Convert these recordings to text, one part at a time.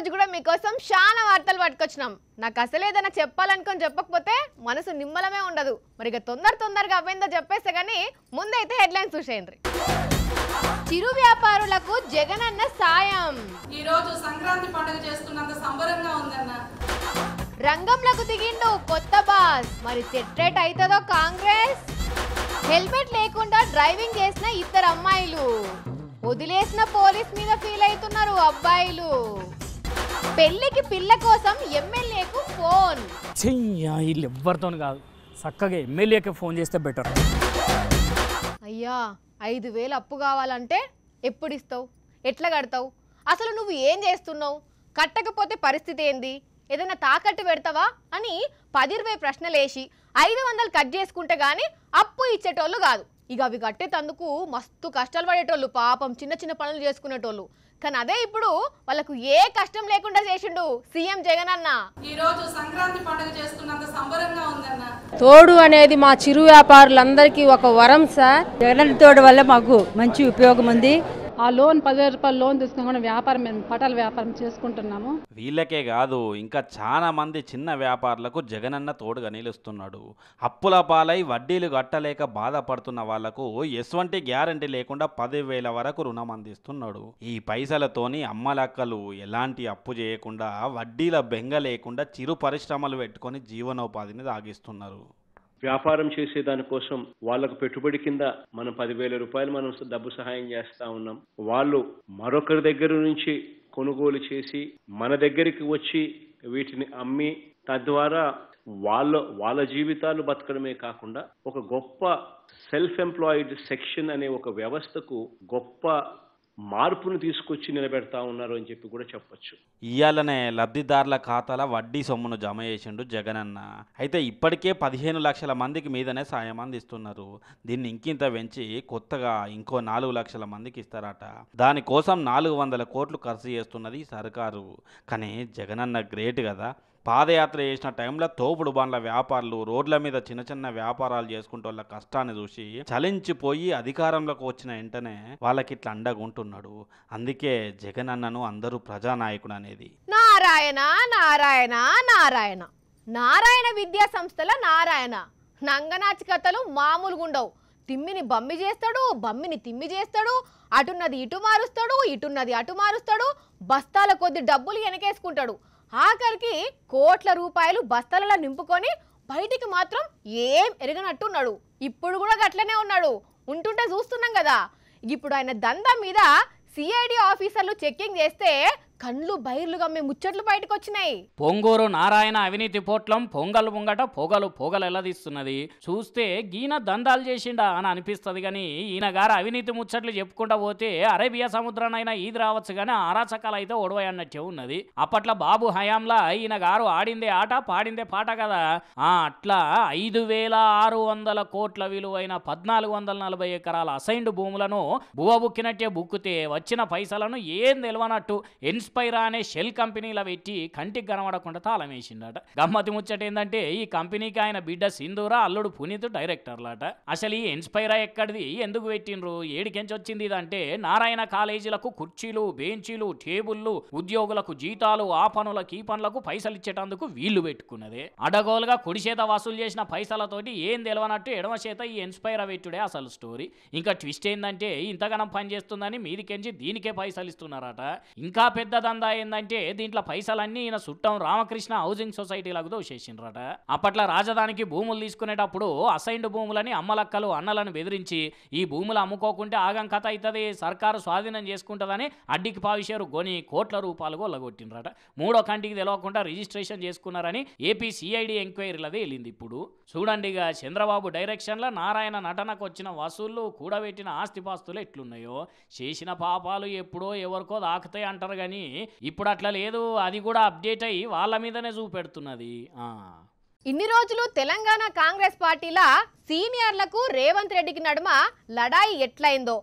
రోజు కూడా మీకోసం చాలా వార్తలు పట్టుకొచ్చినాం నాకు అసలు ఏదైనా చెప్పాలనుకొని చెప్పకపోతే మనసు నిమ్మలమే ఉండదు మరి ఇక తొందర తొందరగా అవ్వేందో చెప్పేస్తే కానీ ముందైతే హెడ్లైన్స్ చూసేయండి చిరు వ్యాపారులకు జగన్ అన్న సాయం ఈరోజు సంక్రాంతి పండుగ చేస్తున్నంత సంబరంగా ఉందన్న రంగంలోకి దిగిండు కొత్త బాస్ మరి సెట్రేట్ అవుతుందో కాంగ్రెస్ హెల్మెట్ లేకుండా డ్రైవింగ్ చేసిన ఇద్దరు అమ్మాయిలు వదిలేసిన పోలీస్ మీద ఫీల్ అవుతున్నారు అబ్బాయిలు పెళ్లికి పిల్ల కోసం ఎమ్మెల్యేకు ఫోన్ వీళ్ళు ఎవ్వరితోని కాదు చక్కగా ఎమ్మెల్యేకి ఫోన్ చేస్తే బెటర్ అయ్యా ఐదు వేలు అప్పు కావాలంటే ఎప్పుడు ఇస్తావు ఎట్లా కడతావు అసలు నువ్వు ఏం చేస్తున్నావు కట్టకపోతే పరిస్థితి ఏంది ఏదైనా తాకట్టు పెడతావా అని పది ఇరవై ప్రశ్నలేసి ఐదు వందలు కట్ చేసుకుంటే కానీ అప్పు ఇచ్చేటోళ్ళు కాదు ఇక అవి కట్టేటందుకు మస్తు కష్టాలు పడేటోళ్ళు పాపం చిన్న చిన్న పనులు చేసుకునేటోళ్ళు కానీ అదే ఇప్పుడు వాళ్ళకు ఏ కష్టం లేకుండా చేసిండు సీఎం జగన్ అన్న ఈ రోజు సంక్రాంతి పండుగ చేస్తున్నంత సంబరంగా ఉందన్న తోడు అనేది మా చిరు వ్యాపారులందరికీ ఒక వరం సార్ జగన్ తోడు వల్ల మాకు మంచి ఉపయోగం ఉంది ఆ లోన్ పదివేల రూపాయలు లోన్ తీసుకుని వ్యాపారం మేము పటాల వ్యాపారం చేసుకుంటున్నాము వీళ్ళకే కాదు ఇంకా చాలా మంది చిన్న వ్యాపారులకు జగనన్న తోడుగా నిలుస్తున్నాడు అప్పుల పాలై వడ్డీలు కట్టలేక బాధపడుతున్న వాళ్లకు ఎటువంటి గ్యారంటీ లేకుండా పదివేల వరకు రుణం అందిస్తున్నాడు ఈ పైసలతోని అమ్మలక్కలు ఎలాంటి అప్పు చేయకుండా వడ్డీల బెంగ లేకుండా చిరు పరిశ్రమలు పెట్టుకుని జీవనోపాధిని తాగిస్తున్నారు వ్యాపారం చేసే దానికోసం వాళ్ళకు పెట్టుబడి కింద మనం పదివేల రూపాయలు మనం డబ్బు సహాయం చేస్తా ఉన్నాం వాళ్ళు మరొకరి దగ్గర నుంచి కొనుగోలు చేసి మన దగ్గరికి వచ్చి వీటిని అమ్మి తద్వారా వాళ్ళ వాళ్ళ జీవితాలు బతకడమే కాకుండా ఒక గొప్ప సెల్ఫ్ ఎంప్లాయిడ్ సెక్షన్ అనే ఒక వ్యవస్థకు గొప్ప మార్పును తీసుకొచ్చి నిలబెడతా ఉన్నారు అని చెప్పి కూడా చెప్పొచ్చు ఇయాలనే లబ్ధిదారుల ఖాతాల వడ్డీ సొమ్మును జమ చేసిండు జగన్ అన్న అయితే ఇప్పటికే పదిహేను లక్షల మందికి మీదనే సాయం అందిస్తున్నారు దీన్ని ఇంకింత పెంచి కొత్తగా ఇంకో నాలుగు లక్షల మందికి ఇస్తారట దానికోసం నాలుగు వందల కోట్లు ఖర్చు చేస్తున్నది సర్కారు కానీ జగనన్న గ్రేట్ కదా పాదయాత్ర చేసిన టైంలో తోపుడు బండ్ల వ్యాపారులు రోడ్ల మీద చిన్న చిన్న వ్యాపారాలు చేసుకుంటూ వాళ్ళ కష్టాన్ని చూసి చలించిపోయి అధికారంలోకి వచ్చిన వెంటనే వాళ్ళకి ఇట్లా అండగుంటున్నాడు అందుకే జగన్ అన్నను అందరూ ప్రజానాయకుడు అనేది నారాయణ నారాయణ నారాయణ నారాయణ విద్యా సంస్థల నారాయణ నంగనాచి కథలు మామూలుగా ఉండవు తిమ్మిని బమ్మి చేస్తాడు బమ్మిని తిమ్మి చేస్తాడు అటున్నది ఇటు మారుస్తాడు ఇటున్నది అటు మారుస్తాడు బస్తాల కొద్ది డబ్బులు వెనకేసుకుంటాడు ఆఖరికి కోట్ల రూపాయలు బస్తలలో నింపుకొని బయటికి మాత్రం ఏం ఎరగనట్టున్నాడు ఇప్పుడు కూడా గట్లనే ఉన్నాడు ఉంటుంటే చూస్తున్నాం కదా ఇప్పుడు ఆయన దందా మీద సిఐడి ఆఫీసర్లు చెక్కింగ్ చేస్తే కండ్లు బైర్లుగా మీ ముచ్చట్లు బయటకు వచ్చినాయి పొంగూరు నారాయణ అవినీతి పోట్లం పొంగలు ముంగట పొగలు పొగలు ఎల్లదీస్తున్నది చూస్తే గీన దందాలు చేసిండా అని అనిపిస్తుంది కానీ ఈయన గారు అవినీతి ముచ్చట్లు చెప్పుకుంటా పోతే అరేబియా సముద్రానైనా ఈది రావచ్చు గాని ఆరాచకాలు అయితే ఒడవయన్నట్టే ఉన్నది అప్పట్లో బాబు హయాంలా ఈయన గారు ఆడిందే ఆట పాడిందే పాట కదా ఆ అట్లా ఐదు వేల ఆరు వందల కోట్ల విలువైన పద్నాలుగు వందల నలభై ఎకరాల అసైన్డ్ భూములను బువ్వబుక్కినట్టే బుక్కినట్టే వచ్చిన పైసలను ఏం తెలివనట్టు ఎన్స్ ఇన్స్పైరా అనే షెల్ కంపెనీల పెట్టి కంటికి కనబడకుండా తాళం వేసిందట గమ్మతి ముచ్చట ఏంటంటే ఈ కంపెనీకి ఆయన బిడ్డ సింధూరా అల్లుడు పునీత్ డైరెక్టర్లట అసలు ఈ ఇన్స్పైరా ఎక్కడిది ఎందుకు పెట్టిండ్రు ఏడికెంచి వచ్చింది ఇదంటే నారాయణ కాలేజీలకు కుర్చీలు బెంచీలు టేబుల్లు ఉద్యోగులకు జీతాలు ఆ పనులకి ఈ పనులకు పైసలు ఇచ్చేటందుకు వీళ్లు పెట్టుకున్నదే అడగోలుగా కుడి చేత వసూలు చేసిన పైసలతోటి ఏం తెలియనట్టు ఎడమ చేత ఈ ఇన్స్పైరా పెట్టుడే అసలు స్టోరీ ఇంకా ట్విస్ట్ ఏంటంటే ఇంతగానం పనిచేస్తుందని మీదికెంచి దీనికే పైసలు ఇస్తున్నారట ఇంకా పెద్ద దందా ఏందంటే దీంట్లో పైసలన్నీ ఈయన చుట్టం రామకృష్ణ హౌసింగ్ సొసైటీలకు దోషేసిండ్రట అప్పట్లో రాజధానికి భూములు తీసుకునేటప్పుడు అసైన్డ్ భూములని అమ్మలక్కలు అన్నలను బెదిరించి ఈ భూములు అమ్ముకోకుంటే ఆగం కథ అవుతుంది సర్కారు స్వాధీనం చేసుకుంటుందని అడ్డికి పావిషేరు కొని కోట్ల రూపాయలు కొల్లగొట్టినరట మూడో కంటికి తెలియకుండా రిజిస్ట్రేషన్ చేసుకున్నారని ఏపీ సిఐడి ఎంక్వైరీలది వెళ్ళింది ఇప్పుడు చూడండి చంద్రబాబు డైరెక్షన్లో నారాయణ నటనకు వచ్చిన వసూళ్లు కూడబెట్టిన ఆస్తిపాస్తులు ఎట్లున్నాయో చేసిన పాపాలు ఎప్పుడో ఎవరికో దాకుతాయి అంటారు కానీ కానీ ఇప్పుడు అట్లా లేదు అది కూడా అప్డేట్ అయ్యి వాళ్ళ మీదనే చూపెడుతున్నది ఇన్ని రోజులు తెలంగాణ కాంగ్రెస్ పార్టీలా సీనియర్లకు రేవంత్ రెడ్డికి నడుమ లడాయి ఎట్లయిందో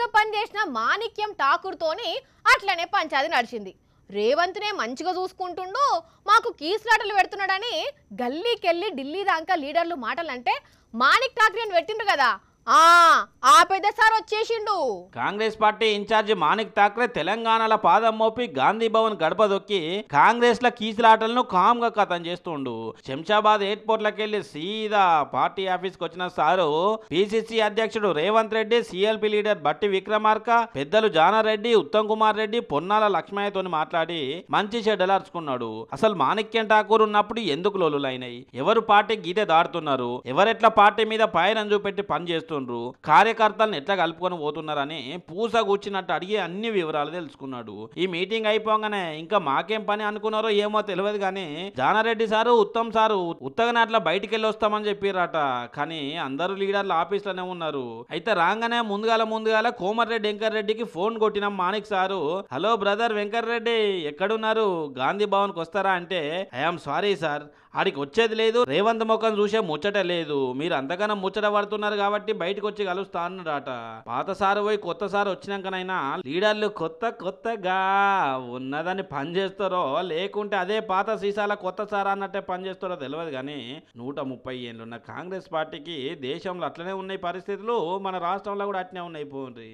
గా పనిచేసిన మాణిక్యం ఠాకూర్తోని అట్లనే పంచాది నడిచింది రేవంత్నే మంచిగా చూసుకుంటుండు మాకు కీసులాటలు పెడుతున్నాడని గల్లీకెళ్ళి ఢిల్లీ దాకా లీడర్లు మాటలంటే మాణిక్ అని పెట్టిండ్రు కదా కాంగ్రెస్ పార్టీ ఇన్ఛార్జి మాణిక్ ఠాక్రే తెలంగాణలో పాదం మోపి గాంధీ భవన్ గడప దొక్కి కాంగ్రెస్ ల కీచులాటలను కామ్ గా కథం చేస్తుండు శంషాబాద్ ఎయిర్పోర్ట్ లకెళ్లి సీదా పార్టీ ఆఫీస్ కి వచ్చిన సారు పిసిసి అధ్యక్షుడు రేవంత్ రెడ్డి సిఎల్పి లీడర్ బట్టి విక్రమార్క పెద్దలు జానారెడ్డి ఉత్తమ్ కుమార్ రెడ్డి పొన్నాల లక్ష్మయ్యతో మాట్లాడి మంచి చెడ్డలార్చుకున్నాడు అసలు మాణిక్యం ఠాకూర్ ఉన్నప్పుడు ఎందుకు లోలులైనయి ఎవరు పార్టీ గీతే దాడుతున్నారు ఎవరెట్లా పార్టీ మీద పైన చూపెట్టి పనిచేస్తున్నారు చేస్తుండ్రు కార్యకర్తలను ఎట్లా కలుపుకొని పోతున్నారని పూస కూర్చున్నట్టు అడిగే అన్ని వివరాలు తెలుసుకున్నాడు ఈ మీటింగ్ అయిపోగానే ఇంకా మాకేం పని అనుకున్నారో ఏమో తెలియదు కానీ జానారెడ్డి సారు ఉత్తమ్ సారు ఉత్తగానే అట్లా బయటికి వెళ్ళి వస్తామని చెప్పారట కానీ అందరూ లీడర్లు ఆఫీస్లోనే ఉన్నారు అయితే రాగానే ముందుగాల ముందుగాల కోమర్రెడ్డి వెంకర్రెడ్డికి ఫోన్ కొట్టిన Manik sir hello brother Venkatreddy ఎక్కడున్నారు గాంధీ భవన్కి వస్తారా అంటే ఐఆమ్ సారీ సార్ ఆడికి వచ్చేది లేదు రేవంత్ ముఖం చూసే ముచ్చట లేదు మీరు అంతగానో ముచ్చట పడుతున్నారు కాబట్టి బయటకు వచ్చి కలుస్తా అన్నాడట పాత సార్ పోయి కొత్త సార్ వచ్చినాకనైనా లీడర్లు కొత్త కొత్తగా ఉన్నదని పనిచేస్తారో లేకుంటే అదే పాత సీసాల కొత్త సారా అన్నట్టే పనిచేస్తారో తెలియదు కానీ నూట ముప్పై ఏళ్ళున్న కాంగ్రెస్ పార్టీకి దేశంలో అట్లనే ఉన్నాయి పరిస్థితులు మన రాష్ట్రంలో కూడా అట్నే ఉన్నాయి పోండి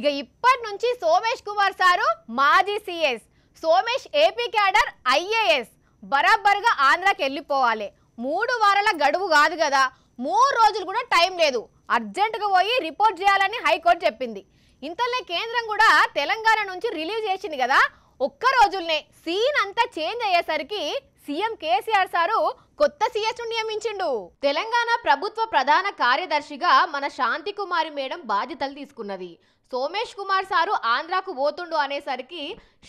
ఇక ఇప్పటి నుంచి సోమేష్ కుమార్ సారు మాజీ CS Somesh AP cadre IAS బరాబర్గా ఆంధ్రాకి వెళ్ళిపోవాలి మూడు వారాల గడువు కాదు కదా మూడు రోజులు కూడా టైం లేదు అర్జెంటుగా పోయి రిపోర్ట్ చేయాలని హైకోర్టు చెప్పింది ఇంతలోనే కేంద్రం కూడా తెలంగాణ నుంచి రిలీవ్ చేసింది కదా ఒక్క రోజులనే సీన్ అంతా చేంజ్ అయ్యేసరికి సీఎం కేసీఆర్ సారు కొత్త సీఎస్ను నియమించిండు తెలంగాణ ప్రభుత్వ ప్రధాన కార్యదర్శిగా మన శాంతి కుమారి మేడం బాధ్యతలు తీసుకున్నది సోమేష్ కుమార్ సారు ఆంధ్రాకు పోతుండు అనేసరికి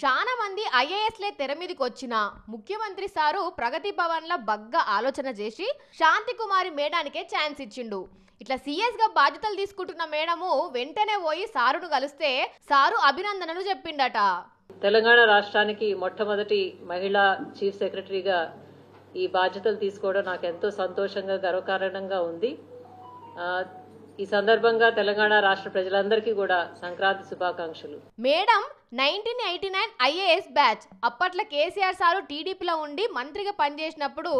చాలా మంది ఐఏఎస్లే తెర మీదకి వచ్చిన ముఖ్యమంత్రి సారు ప్రగతి భవన్ల బగ్గా ఆలోచన చేసి శాంతి కుమారి మేడానికే ఛాన్స్ ఇచ్చిండు ఇట్లా సీఎస్గా బాధ్యతలు తీసుకుంటున్న మేడము వెంటనే పోయి సారును కలిస్తే సారు అభినందనలు చెప్పిండట తెలంగాణ రాష్ట్రానికి మొట్టమొదటి మహిళా చీఫ్ సెక్రటరీగా ఈ బాధ్యతలు తీసుకోవడం నాకు ఎంతో సంతోషంగా గర్వకారణంగా ఉంది ఈ సందర్భంగా తెలంగాణ రాష్ట్ర ప్రజలందరికీ కూడా సంక్రాంతి శుభాకాంక్షలు madam nineteen eighty nine IAS batch అప్పట్లో కేసీఆర్ సారు టీడీపీలో ఉండి మంత్రిగా పనిచేసినప్పుడు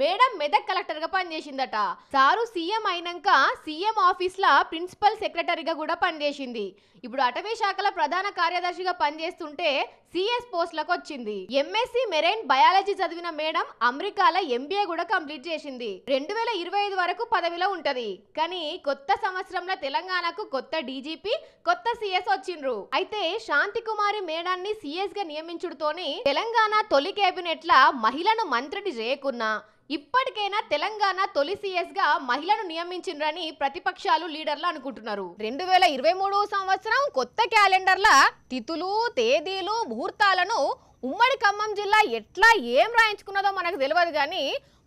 మేడం మెదక్ కలెక్టర్గా పనిచేసిందట సారు సీఎం అయినాక సీఎం ఆఫీస్లో ప్రిన్సిపల్ సెక్రటరీగా కూడా పనిచేసింది ఇప్పుడు అటవీ శాఖల ప్రధాన కార్యదర్శిగా పనిచేస్తుంటే సిఎస్ పోస్టులకు వచ్చింది ఎంఎస్సి మెరైన్ బయాలజీ చదివిన మేడం అమెరికాలో ఎంబీఏ కూడా కంప్లీట్ చేసింది రెండు వేల ఇరవై ఐదు వరకు పదవిలో ఉంటది కానీ కొత్త సంవత్సరంలో తెలంగాణకు కొత్త డీజీపీ కొత్త సిఎస్ వచ్చిండ్రు అయితే శాంతి కన్యాకుమారి మేడాన్ని సీఎస్ గా నియమించుడుతోనే తెలంగాణ తొలి కేబినెట్ల మహిళను మంత్రిని చేయకున్నా ఇప్పటికైనా తెలంగాణ తొలి సీఎస్ గా మహిళను నియమించిండ్రని ప్రతిపక్షాలు లీడర్లు అనుకుంటున్నారు రెండు వేల ఇరవై మూడవ సంవత్సరం కొత్త క్యాలెండర్ల తిథులు తేదీలు ముహూర్తాలను ఉమ్మడి ఖమ్మం జిల్లా ఎట్లా ఏం రాయించుకున్నదో మనకు తెలియదు కానీ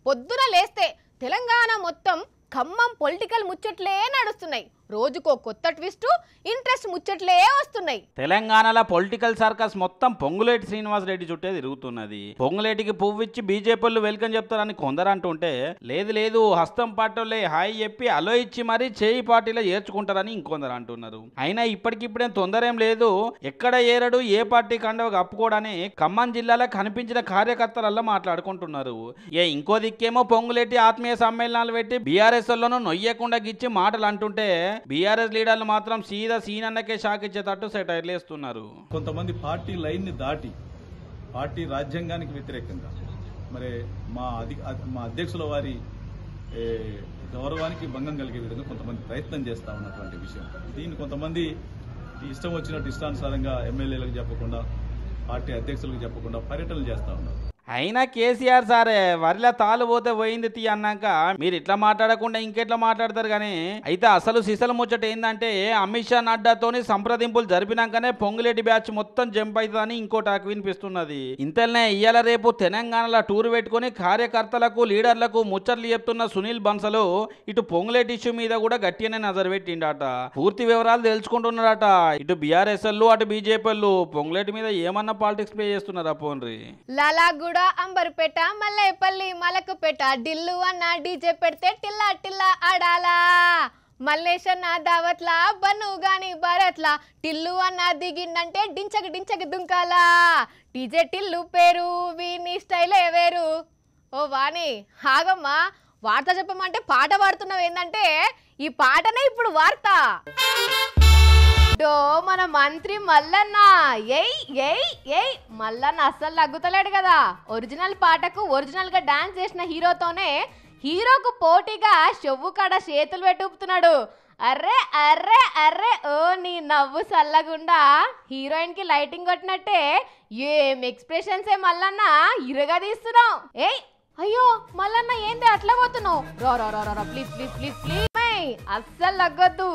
పొద్దున లేస్తే తెలంగాణ మొత్తం ఖమ్మం పొలిటికల్ ముచ్చట్లే నడుస్తున్నాయి రోజుకో కొత్త ట్విస్ట్ ఇంట్రెస్ట్ ముచ్చట్లే వస్తున్నాయి తెలంగాణలో పొలిటికల్ సర్కస్ మొత్తం పొంగులేటి శ్రీనివాస్ రెడ్డి చుట్టే తిరుగుతున్నది పొంగులేటికి పువ్విచ్చి బీజేపీలు వెల్కమ్ చెప్తారని కొందరు అంటుంటే లేదు లేదు హస్తం పాటలే హాయి చెప్పి అలో ఇచ్చి మరీ చేయి పార్టీలో ఏర్చుకుంటారని ఇంకొందరు అంటున్నారు అయినా ఇప్పటికిప్పుడే తొందర ఏం లేదు ఎక్కడ ఏరడు ఏ పార్టీ కండవ కప్పుకోడని ఖమ్మం జిల్లాలో కనిపించిన కార్యకర్తలల్లో మాట్లాడుకుంటున్నారు ఏ ఇంకో దిక్కేమో పొంగులేటి ఆత్మీయ సమ్మేళనాలు పెట్టి బీఆర్ఎస్ లోనూ నొయ్యకుండా గిచ్చి మాటలు అంటుంటే బీఆర్ఎస్ లీడర్లు మాత్రం సీదా సీనన్నకే షాక్ ఇచ్చేటట్టు సెటైర్లు వేస్తున్నారు కొంతమంది పార్టీ లైన్ ని దాటి పార్టీ రాజ్యాంగానికి వ్యతిరేకంగా మరి మా అధి మా అధ్యక్షుల వారి గౌరవానికి భంగం కలిగే విధంగా కొంతమంది ప్రయత్నం చేస్తా ఉన్నటువంటి విషయం దీన్ని కొంతమంది ఇష్టం వచ్చినట్టు ఇష్టానుసారంగా ఎమ్మెల్యేలకు చెప్పకుండా పార్టీ అధ్యక్షులకు చెప్పకుండా పర్యటనలు చేస్తూ ఉన్నారు అయినా కేసీఆర్ సారే వరిలా తాలు పోతే పోయింది తీ అన్నాక మీరు ఇట్లా మాట్లాడకుండా ఇంకెట్లా మాట్లాడతారు కానీ అయితే అసలు సిసలు ముచ్చట ఏంటంటే అమిత్ షా నడ్డాతోని సంప్రదింపులు జరిపినాకనే పొంగులేటి బ్యాచ్ మొత్తం జంప్ అవుతుందని ఇంకో టాక్ వినిపిస్తున్నది ఇంతలనే ఇయ్యాల రేపు తెలంగాణలో టూర్ పెట్టుకుని కార్యకర్తలకు లీడర్లకు ముచ్చట్లు చెప్తున్న సునీల్ బన్సలు ఇటు పొంగులేటి ఇష్యూ మీద కూడా గట్టిగానే నజర్ పెట్టిండట పూర్తి వివరాలు తెలుసుకుంటున్నారట ఇటు బీఆర్ఎస్ఎల్ అటు బీజేపీ పొంగులేటి మీద ఏమన్నా పాలిటిక్స్ ప్లే చేస్తున్నారా పోన్రీ లాలా కూడా అంబరుపేట మల్లేపల్లి మలకపేట డిల్లు అన్న డీజే పెడితే టిల్లా టిల్లా ఆడాలా మల్లేశన్న దావత్లా బను గాని భారత్లా టిల్లు అన్న దిగిందంటే డించక డించక దుంకాలా డీజే టిల్లు పేరు వీని స్టైలే వేరు ఓ వాణి హాగమ్మా వార్త చెప్పమంటే పాట పాడుతున్నావు ఏంటంటే ఈ పాటనే ఇప్పుడు వార్త అడ్డో మన మంత్రి మల్లన్న ఎయ్ ఎయ్ ఎయ్ మల్లన్న అస్సలు తగ్గుతలేడు కదా ఒరిజినల్ పాటకు ఒరిజినల్గా డాన్స్ చేసిన హీరోతోనే హీరోకు పోటీగా చెవ్వు కాడ చేతులు పెట్టుపుతున్నాడు అర్రే అర్రే అర్రే ఓ నీ నవ్వు సల్లగుండా కి లైటింగ్ కొట్టినట్టే ఏం ఎక్స్ప్రెషన్స్ ఏ మల్లన్న తీస్తున్నావు ఏయ్ అయ్యో మల్లన్న ఏంది అట్లా పోతున్నావు రా రా రా రా ప్లీజ్ ప్లీజ్ ప్లీజ్ ప్లీజ్ అస్సలు తగ్గొద్దు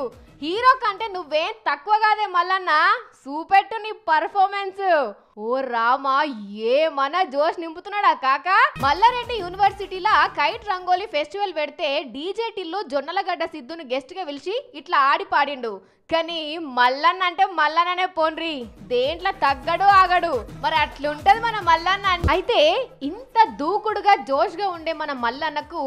హీరో కంటే నువ్వేం తక్కువ కాదే మల్లన్న సూపెట్టు నీ పర్ఫార్మెన్స్ ఓ రామా ఏమన్నా జోష్ నింపుతున్నాడా కాక మల్లారెడ్డి యూనివర్సిటీలో కైట్ రంగోలీ ఫెస్టివల్ పెడితే డీజే టిల్లు జొన్నలగడ్డ సిద్ధును గెస్ట్గా పిలిచి ఇట్లా ఆడి పాడిండు కానీ మల్లన్న అంటే మల్లన్ననే పోన్రి దేంట్లో తగ్గడు ఆగడు మరి అట్లుంటది మన మల్లన్న అయితే ఇంత దూకుడుగా జోష్గా ఉండే మన మల్లన్నకు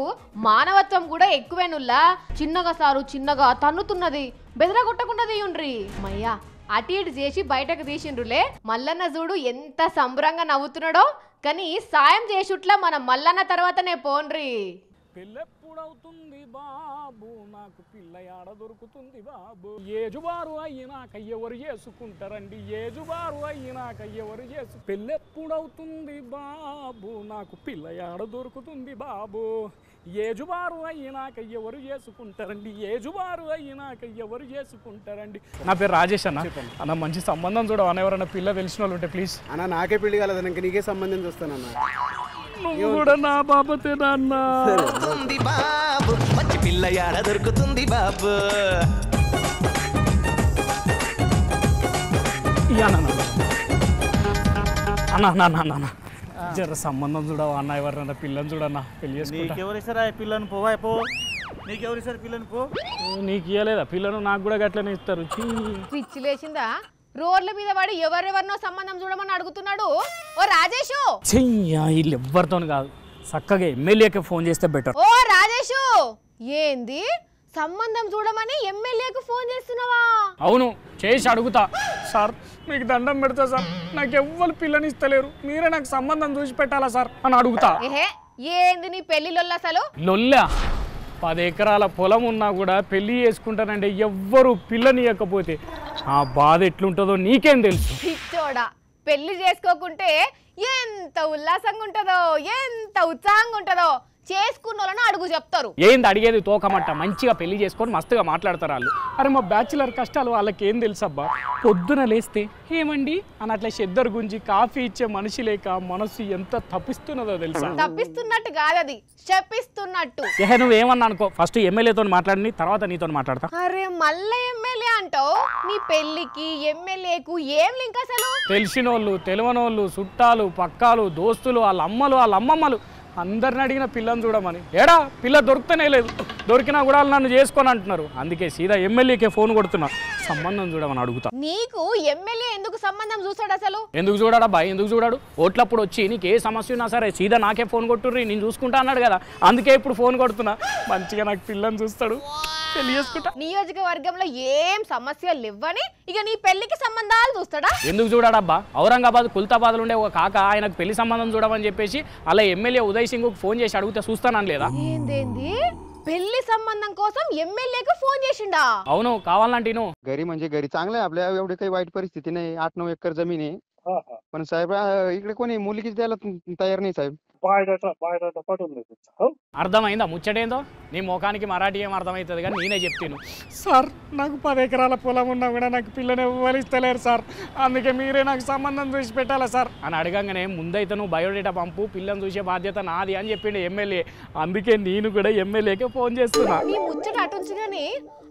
మానవత్వం కూడా ఎక్కువేనుల్లా చిన్నగా సారు చిన్నగా తన్నుతున్నది బెదరగొట్టకుండా తీయుండ్రి మయ్యా అటు ఇటు చేసి బయటకు తీసిండ్రులే మల్లన్న చూడు ఎంత సంబరంగా నవ్వుతున్నాడో కానీ సాయం చేసుట్లా మన మల్లన్న తర్వాతనే పోన్రి ఎప్పుడవుతుంది బాబు నాకు పిల్లయాడ దొరుకుతుంది బాబు ఏజుబారు అయినాక ఎవరు చేసుకుంటారండి ఏజుబారు అయినాక ఎవరు చేసు పెళ్ళెప్పుడవుతుంది బాబు నాకు పిల్లయాడ దొరుకుతుంది బాబు ఏజుబారు అయినాక ఎవరు చేసుకుంటారండి ఏజుబారు అయినాక ఎవరు చేసుకుంటారండి నా పేరు రాజేష్ అన్న అన్న మంచి సంబంధం చూడవన్న ఎవరైనా పిల్ల తెలిసిన వాళ్ళు ఉంటే ప్లీజ్ అన్న నాకే పెళ్లి కాలేదన్న నీకే సంబంధం చూస్తానన్నా నువ్వు కూడా నా బాబతే నాన్న బాబు మంచి పిల్ల యాడ దొరుకుతుంది బాబు జర సంబంధం చూడవు అన్న ఎవరన్నా పిల్లని చూడన్నా పెళ్ళి చేసుకుంటా నీకెవరిసారా పిల్లని పోవా పో సార్ పిల్లని పో నీకు ఇయ్యలేదా పిల్లను నాకు కూడా గట్లనే ఇస్తారు పిచ్చి లేచిందా రోడ్ల మీద వాడు ఎవరెవరినో సంబంధం చూడమని అడుగుతున్నాడు ఓ రాజేష్ చెయ్యాలు ఎవ్వరితో కాదు చక్కగా ఎమ్మెల్యేకి ఫోన్ చేస్తే బెటర్ ఓ రాజేషు ఏంది సంబంధం చూడమని ఎమ్మెల్యేకి ఫోన్ చేస్తున్నావా అవును చేసి అడుగుతా సార్ మీకు దండం పెడతా సార్ నాకు ఎవ్వరు ఇస్తలేరు మీరే నాకు సంబంధం చూసి పెట్టాలా సార్ అని అడుగుతా ఏంది నీ పెళ్లి లొల్ల అసలు లొల్లా పది ఎకరాల పొలం ఉన్నా కూడా పెళ్ళి చేసుకుంటానంటే ఎవ్వరు పిల్లనియకపోతే ఆ బాధ ఎట్లుంటుందో నీకేం తెలుసు పిచ్చోడా పెళ్లి చేసుకోకుంటే ఎంత ఉల్లాసంగా ఉంటుందో ఎంత ఉత్సాహంగా ఉంటుందో చేసుకున్న వాళ్ళని అడుగు చెప్తారు ఏంది అడిగేది తోకమట్ట మంచిగా పెళ్లి చేసుకొని మస్తుగా మాట్లాడతారు వాళ్ళు అరే మా బ్యాచులర్ కష్టాలు వాళ్ళకి ఏం తెలుసబ్బా పొద్దున లేస్తే ఏమండి అని అట్లా చెద్దరు గుంజి కాఫీ ఇచ్చే మనిషి లేక మనసు ఎంత తప్పిస్తున్నదో తెలుసా తప్పిస్తున్నట్టు కాదది చెప్పిస్తున్నట్టు నువ్వు ఏమన్నా అనుకో ఫస్ట్ ఎమ్మెల్యేతో మాట్లాడి తర్వాత నీతో మాట్లాడతా అరే మళ్ళీ ఎమ్మెల్యే అంటావు నీ పెళ్లికి ఎమ్మెల్యేకు ఏం లింక్ అసలు తెలిసినోళ్ళు వాళ్ళు చుట్టాలు పక్కాలు దోస్తులు వాళ్ళ అమ్మలు వాళ్ళ అమ్మమ్మలు అందరిని అడిగిన పిల్లని చూడమని ఏడా పిల్ల దొరుకుతనే లేదు దొరికినా కూడా నన్ను చేసుకొని అంటున్నారు అందుకే సీదా ఎమ్మెల్యేకే ఫోన్ కొడుతున్నా సంబంధం చూడమని అడుగుతా నీకు ఎమ్మెల్యే ఎందుకు సంబంధం చూస్తాడు అసలు ఎందుకు చూడాడా బాయ్ ఎందుకు చూడాడు ఓట్లప్పుడు వచ్చి నీకు ఏ సమస్య ఉన్నా సరే సీదా నాకే ఫోన్ కొట్టుర్రి నేను చూసుకుంటా అన్నాడు కదా అందుకే ఇప్పుడు ఫోన్ కొడుతున్నా మంచిగా నాకు పిల్లని చూస్తాడు నియోజకవర్గంలో ఏం సమస్యలు ఇవ్వని ఇక నీ పెళ్లికి సంబంధాలు చూస్తాడా ఎందుకు చూడాడబ్బా ఔరంగాబాద్ కుల్తాబాద్ ఉండే ఒక కాక ఆయనకు పెళ్లి సంబంధం చూడమని చెప్పేసి అలా ఎమ్మెల్యే ఉదయ్ సింగ్ ఫోన్ చేసి అడిగితే చూస్తానని లేదా పెళ్లి సంబంధం కోసం ఎమ్మెల్యేకు ఫోన్ చేసిండా అవును కావాలంటే గరి మంచి గరి घरी चांगलं వైట్ आपल्या एवढी काही वाईट पण साहेब इकडे कोणी मुलगीच द्यायला तयार नाही साहेब అర్థమైందా ముచ్చటేందో నీ ముఖానికి మరాఠీ ఏం అర్థమవుతుంది కానీ నేనే చెప్తాను సార్ నాకు పది ఎకరాల పొలం ఉన్నా కూడా నాకు పిల్లని ఇవ్వలిస్తలేరు సార్ అందుకే మీరే నాకు సంబంధం చూసి పెట్టాలా సార్ అని అడగంగానే ముందైతే నువ్వు బయోడేటా పంపు పిల్లని చూసే బాధ్యత నాది అని చెప్పిండు ఎమ్మెల్యే అందుకే నేను కూడా ఎమ్మెల్యేకే ఫోన్ చేస్తున్నా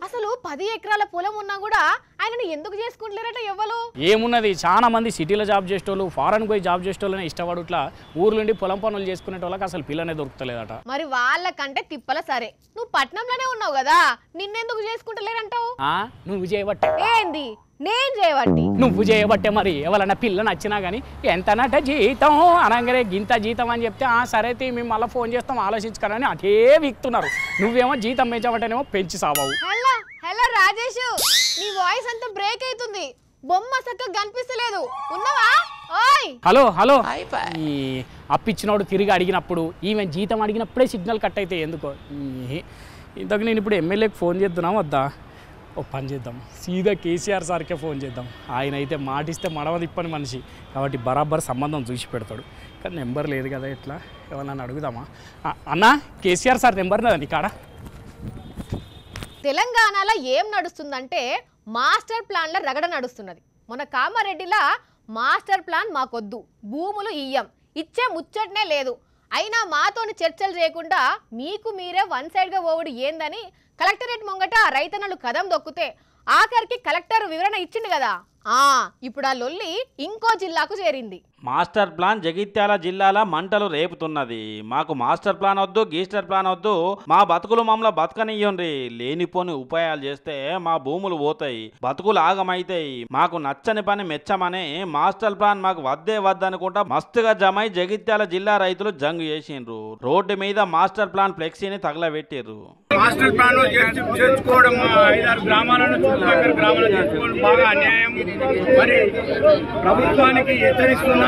అసలు పది ఎకరాల పొలం ఉన్నా కూడా ఆయనను ఎందుకు చేసుకుంటలేరట ఎవ్వరు ఏమున్నది చాలా మంది సిటీలో జాబ్ చేసేటోళ్ళు ఫారెన్ పోయి జాబ్ చేసేటోళ్ళనే ఇష్టపడుట్లా ఊర్లుండి పొలం పనులు చేసుకునే వాళ్ళకి అసలు పిల్లనే దొరుకుతలేదట మరి వాళ్ళకంటే తిప్పల సరే నువ్వు పట్నంలోనే ఉన్నావు కదా నిన్నెందుకు చేసుకుంటలేరంటావు నువ్వు చేయబట్టే ఏంది నేను చేయబట్టి నువ్వు చేయబట్టే మరి ఎవరన్నా పిల్ల నచ్చినా కానీ ఎంతనట జీతం అనగానే గింత జీతం అని చెప్తే ఆ సరే మేము మళ్ళీ ఫోన్ చేస్తాం ఆలోచించుకోరని అదే విక్తున్నారు నువ్వేమో జీతం పెంచబట్టనేమో పెంచి సాబావు హలో హలో రాజేష్ నీ వాయిస్ అంతా బ్రేక్ అవుతుంది బొమ్మ సక్క కనిపిస్తలేదు ఉన్నావా హలో హలో ఈ అప్పిచ్చినోడు తిరిగి అడిగినప్పుడు ఈమె జీతం అడిగినప్పుడే సిగ్నల్ కట్ అయితే ఎందుకో ఇంతకు నేను ఇప్పుడు ఎమ్మెల్యేకి ఫోన్ చేద్దాం వద్దా ఓ పని చేద్దాం సీదా కేసీఆర్ సార్కే ఫోన్ చేద్దాం ఆయన అయితే మాటిస్తే మడవది ఇప్పని మనిషి కాబట్టి బరాబర్ సంబంధం చూసి పెడతాడు కానీ నెంబర్ లేదు కదా ఇట్లా ఎవరన్నా అడుగుదామా అన్నా కేసీఆర్ సార్ నెంబర్ లేదండి కాడ తెలంగాణలో ఏం నడుస్తుందంటే మాస్టర్ ప్లాన్లో రగడ నడుస్తున్నది మన కామారెడ్డిలా మాస్టర్ ప్లాన్ మాకొద్దు భూములు ఇయ్యం ఇచ్చే ముచ్చట్నే లేదు అయినా మాతోని చర్చలు చేయకుండా మీకు మీరే వన్ సైడ్గా పోవుడు ఏందని కలెక్టరేట్ ముంగట రైతన్నలు కదం దొక్కితే ఆఖరికి కలెక్టర్ వివరణ ఇచ్చిండు కదా ఆ ఇప్పుడు ఆ లొల్లి ఇంకో జిల్లాకు చేరింది మాస్టర్ ప్లాన్ జగిత్యాల జిల్లాల మంటలు రేపుతున్నది మాకు మాస్టర్ ప్లాన్ వద్దు గీస్టర్ ప్లాన్ వద్దు మా బతుకులు మమ్మల్ని బతకనియ్యండి లేనిపోని ఉపాయాలు చేస్తే మా భూములు పోతాయి బతుకులు ఆగమైతాయి మాకు నచ్చని పని మెచ్చమని మాస్టర్ ప్లాన్ మాకు వద్దే వద్దనుకుంటా మస్తుగా జమై జగిత్యాల జిల్లా రైతులు జంగు చేసిండ్రు రోడ్డు మీద మాస్టర్ ప్లాన్ ఫ్లెక్సీని తగలబెట్టారు మాస్టర్ ప్లాన్ చేర్చుకోవడం ఐదారు గ్రామాలను చుట్టుపక్కల గ్రామాలను బాగా అన్యాయం మరి ప్రభుత్వానికి హెచ్చరిస్తున్నా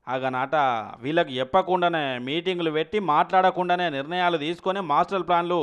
ఆగనాట వీళ్ళకి చెప్పకుండానే మీటింగ్లు పెట్టి మాట్లాడకుండానే నిర్ణయాలు తీసుకొని మాస్టర్ ప్లాన్లు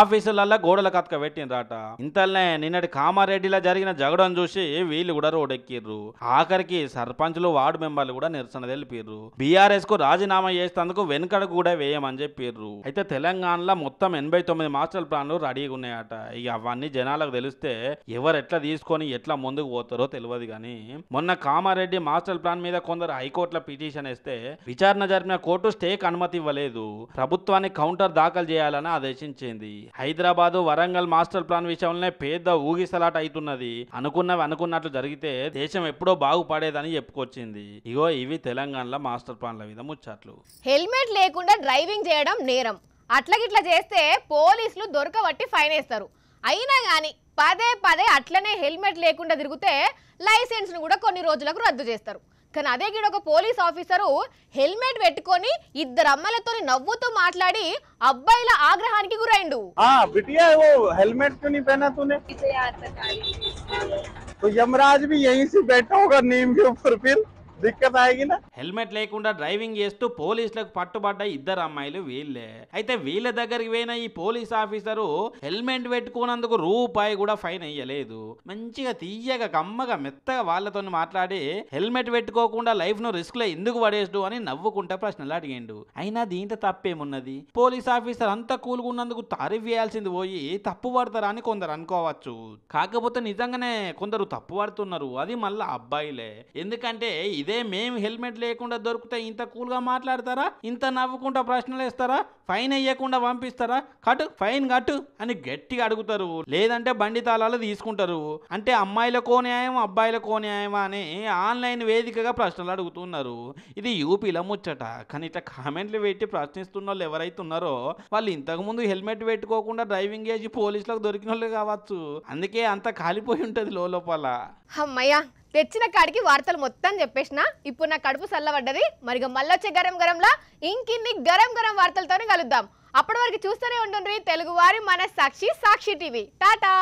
ఆఫీసులల్లా గోడలకు అతక పెట్టినరాట ఇంతల్నే నిన్నటి కామారెడ్డిలో జరిగిన జగడం చూసి వీళ్ళు కూడా రోడెక్కిర్రు ఆఖరికి సర్పంచ్లు వార్డు మెంబర్లు కూడా నిరసన తెలిపిర్రు బీఆర్ఎస్ కు రాజీనామా చేస్తేందుకు వెనుకడు కూడా వేయమని చెప్పిర్రు అయితే తెలంగాణలో మొత్తం ఎనభై తొమ్మిది మాస్టర్ ప్లాన్లు రెడీగా ఉన్నాయట ఇక అవన్నీ జనాలకు తెలిస్తే ఎవరు ఎట్లా తీసుకొని ఎట్లా ముందుకు పోతారో తెలియదు కానీ మొన్న కామారెడ్డి మాస్టర్ ప్లాన్ మీద కొందరు హైకోర్టులో పిటిషన్ పిటిషన్ వేస్తే విచారణ జరిపిన కోర్టు స్టేక్ అనుమతి ఇవ్వలేదు ప్రభుత్వాన్ని కౌంటర్ దాఖలు చేయాలని ఆదేశించింది హైదరాబాద్ వరంగల్ మాస్టర్ ప్లాన్ విషయంలోనే పేద ఊగిసలాట అవుతున్నది అనుకున్నవి అనుకున్నట్లు జరిగితే దేశం ఎప్పుడో బాగుపడేదని చెప్పుకొచ్చింది ఇగో ఇవి తెలంగాణలో మాస్టర్ ప్లాన్ల విధ ముచ్చట్లు హెల్మెట్ లేకుండా డ్రైవింగ్ చేయడం నేరం అట్లగిట్లా చేస్తే పోలీసులు దొరకబట్టి ఫైన్ వేస్తారు అయినా కానీ పదే పదే అట్లనే హెల్మెట్ లేకుండా తిరిగితే లైసెన్స్ను కూడా కొన్ని రోజులకు రద్దు చేస్తారు కానీ అదే గీడ ఒక పోలీస్ ఆఫీసరు హెల్మెట్ పెట్టుకొని ఇద్దరు అమ్మలతో నవ్వుతూ మాట్లాడి అబ్బాయిల ఆగ్రహానికి గురైండు హెల్మెట్ तो यमराज హెల్మెట్ లేకుండా డ్రైవింగ్ చేస్తూ పోలీసులకు పట్టుబడ్డ ఇద్దరు అమ్మాయిలు వీళ్ళే అయితే వీళ్ళ దగ్గరికి పోయిన ఈ పోలీస్ ఆఫీసరు హెల్మెట్ పెట్టుకున్నందుకు రూపాయి కూడా ఫైన్ అయ్యలేదు మంచిగా తీయగా కమ్మగా మెత్తగా వాళ్లతో మాట్లాడి హెల్మెట్ పెట్టుకోకుండా లైఫ్ ను రిస్క్ లో ఎందుకు పడేస్తూ అని నవ్వుకుంటా ప్రశ్నలు అడిగిండు అయినా దీంట్లో తప్పేమున్నది పోలీస్ ఆఫీసర్ అంతా కూలుకున్నందుకు తారీఫ్ చేయాల్సింది పోయి తప్పు పడతారా అని కొందరు అనుకోవచ్చు కాకపోతే నిజంగానే కొందరు తప్పు పడుతున్నారు అది మళ్ళీ అబ్బాయిలే ఎందుకంటే ఇదే ఇదే మేము హెల్మెట్ లేకుండా దొరుకుతాయి ఇంత కూల్గా మాట్లాడతారా ఇంత నవ్వుకుంటా ప్రశ్నలు వేస్తారా ఫైన్ వేయకుండా పంపిస్తారా కటు ఫైన్ కట్టు అని గట్టిగా అడుగుతారు లేదంటే బండి తాళాలు తీసుకుంటారు అంటే అమ్మాయిలకో న్యాయం అబ్బాయిలకో న్యాయమా అని ఆన్లైన్ వేదికగా ప్రశ్నలు అడుగుతున్నారు ఇది యూపీలో ముచ్చట కానీ ఇట్లా కామెంట్లు పెట్టి ప్రశ్నిస్తున్న వాళ్ళు ఎవరైతే ఉన్నారో వాళ్ళు ఇంతకుముందు హెల్మెట్ పెట్టుకోకుండా డ్రైవింగ్ చేసి పోలీసులకు దొరికిన వాళ్ళు కావచ్చు అందుకే అంత కాలిపోయి ఉంటుంది లోపల అమ్మయ్యా తెచ్చిన కాడికి వార్తలు మొత్తం చెప్పేసిన ఇప్పుడు నా కడుపు చల్లబడ్డది మరిగా మళ్ళొచ్చే గరం గరంలా ఇంకిన్ని గరం గరం వార్తలతోనే కలుద్దాం అప్పటి వరకు చూస్తూనే ఉండండి తెలుగువారి మన సాక్షి సాక్షి టీవీ టాటా